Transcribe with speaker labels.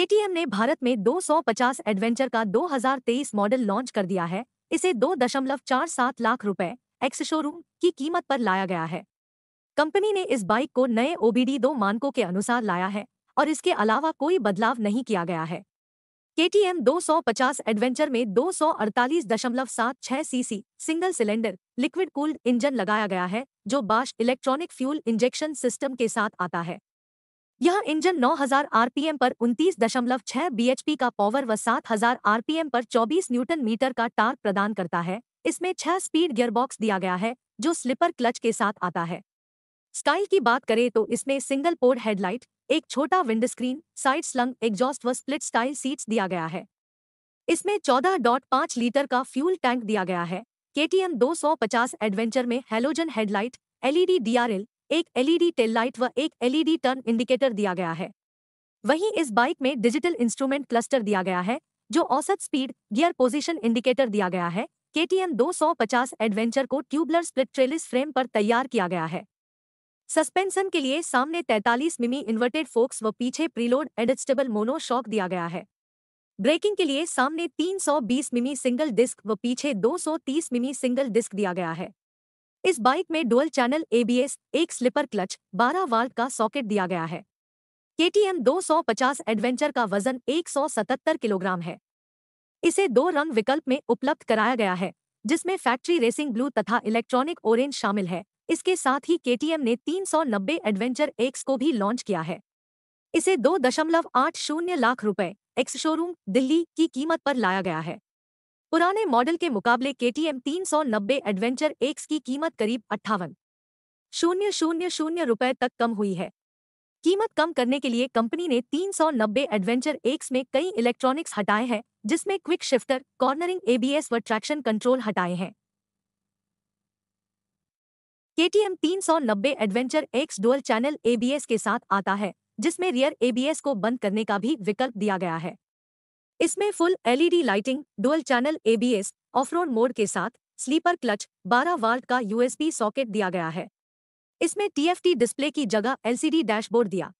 Speaker 1: KTM ने भारत में 250 adventure का 2023 मॉडल लॉन्च कर दिया है इसे 2.47 लाख रुपए एक्स शोरूम की कीमत पर लाया गया है कंपनी ने इस बाइक को नए ओबीडी दो मानकों के अनुसार लाया है और इसके अलावा कोई बदलाव नहीं किया गया है केटीएम 250 एडवेंचर में 248.76 CC single cylinder liquid cooled engine लगाया गया है जो Bosch electronic fuel injection system के साथ आता है यह इंजन 9000 आरपीएम पर 29.6 बीएचपी का पावर व 7000 आरपीएम पर 24 न्यूटन मीटर का टार्क प्रदान करता है इसमें छह स्पीड गियरबॉक्स दिया गया है जो स्लिपर क्लच के साथ आता है स्टाइल की बात करें तो इसमें सिंगल पोर्ड हेडलाइट एक छोटा windscreen side slung exhaust व स्प्लिट स्टाइल सीट्स दिया गया है इसमें 14.5 लीटर का फ्यूल टैंक दिया गया है के टी एम एडवेंचर में हेलोजन हेडलाइट एलईडी डीआरएल एक एलईडी टेल लाइट व एक एलईडी टर्न इंडिकेटर दिया गया है वहीं इस बाइक में डिजिटल इंस्ट्रूमेंट क्लस्टर दिया गया है जो औसत स्पीड गियर पोजीशन इंडिकेटर दिया गया है के टी एम एडवेंचर को ट्यूबलर स्प्लिट ट्रेलिस फ्रेम पर तैयार किया गया है सस्पेंशन के लिए सामने 43 मिमी इन्वर्टेड फोक्स व पीछे प्रीलोड एडजस्टेबल मोनो शॉक दिया गया है ब्रेकिंग के लिए सामने 320 मिमी सिंगल डिस्क व पीछे 230 मिमी सिंगल डिस्क दिया गया है इस बाइक में डुअल चैनल एबीएस एक स्लिपर क्लच 12 वाल्ट का सॉकेट दिया गया है केटीएम 250 एडवेंचर का वजन 177 किलोग्राम है इसे दो रंग विकल्प में उपलब्ध कराया गया है जिसमें फैक्ट्री रेसिंग ब्लू तथा इलेक्ट्रॉनिक ऑरेंज शामिल है इसके साथ ही केटीएम ने 390 एडवेंचर एक्स को भी लॉन्च किया है इसे दो दशमलव आठ शून्य लाख रुपए एक्स शोरूम दिल्ली की कीमत पर लाया गया है पुराने मॉडल के मुकाबले के टी तीन सौ नब्बे एडवेंचर एक्स की कीमत करीब अट्ठावन शून्य शून्य शून्य रुपये तक कम हुई है कीमत कम करने के लिए कंपनी ने 390 एडवेंचर एक्स में कई इलेक्ट्रॉनिक्स हटाए हैं जिसमें क्विक शिफ्टर कॉर्नरिंग एबीएस व ट्रैक्शन कंट्रोल हटाए हैं सौ 390 adventure X dual channel ABS के साथ आता है जिसमें रियर एबीएस को बंद करने का भी विकल्प दिया गया है इसमें full LED lighting dual channel ABS off road mode के साथ स्लीपर क्लच 12 वाल्ट का यूएसबी सॉकेट दिया गया है इसमें टीएफटी डिस्प्ले की जगह एलसीडी डैशबोर्ड दिया